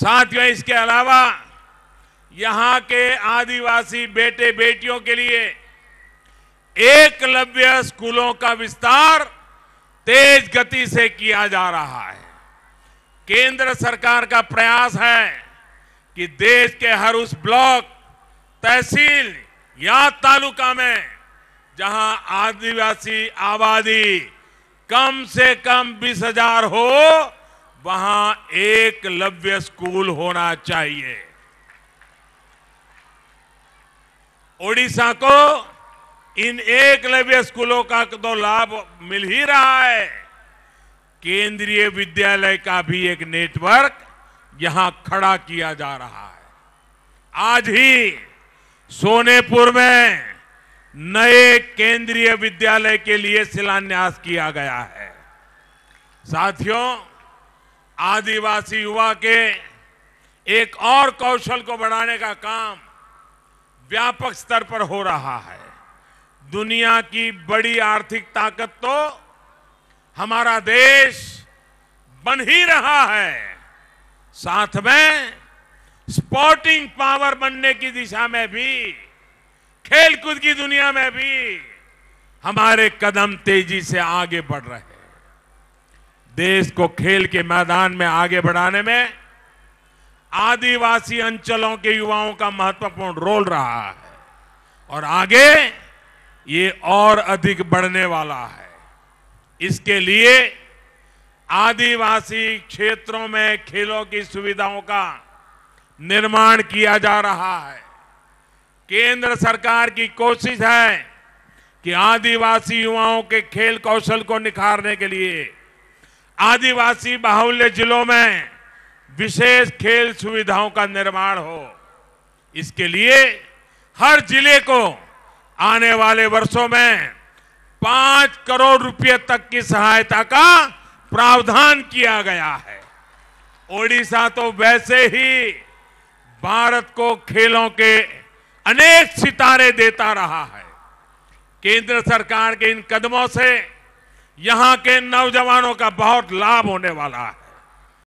साथियों इसके अलावा यहां के आदिवासी बेटे बेटियों के लिए एकलव्य स्कूलों का विस्तार तेज गति से किया जा रहा है केंद्र सरकार का प्रयास है कि देश के हर उस ब्लॉक तहसील या तालुका में जहां आदिवासी आबादी कम से कम बीस हजार हो वहां एक लव्य स्कूल होना चाहिए ओडिशा को इन एक लव्य स्कूलों का तो लाभ मिल ही रहा है केंद्रीय विद्यालय का भी एक नेटवर्क यहां खड़ा किया जा रहा है आज ही सोनेपुर में नए केंद्रीय विद्यालय के लिए शिलान्यास किया गया है साथियों आदिवासी युवा के एक और कौशल को बढ़ाने का काम व्यापक स्तर पर हो रहा है दुनिया की बड़ी आर्थिक ताकत तो हमारा देश बन ही रहा है साथ में स्पोर्टिंग पावर बनने की दिशा में भी खेलकूद की दुनिया में भी हमारे कदम तेजी से आगे बढ़ रहे हैं देश को खेल के मैदान में आगे बढ़ाने में आदिवासी अंचलों के युवाओं का महत्वपूर्ण रोल रहा है और आगे ये और अधिक बढ़ने वाला है इसके लिए आदिवासी क्षेत्रों में खेलों की सुविधाओं का निर्माण किया जा रहा है केंद्र सरकार की कोशिश है कि आदिवासी युवाओं के खेल कौशल को निखारने के लिए आदिवासी बाहुल्य जिलों में विशेष खेल सुविधाओं का निर्माण हो इसके लिए हर जिले को आने वाले वर्षों में पांच करोड़ रुपए तक की सहायता का प्रावधान किया गया है ओडिशा तो वैसे ही भारत को खेलों के अनेक सितारे देता रहा है केंद्र सरकार के इन कदमों से यहां के नौजवानों का बहुत लाभ होने वाला है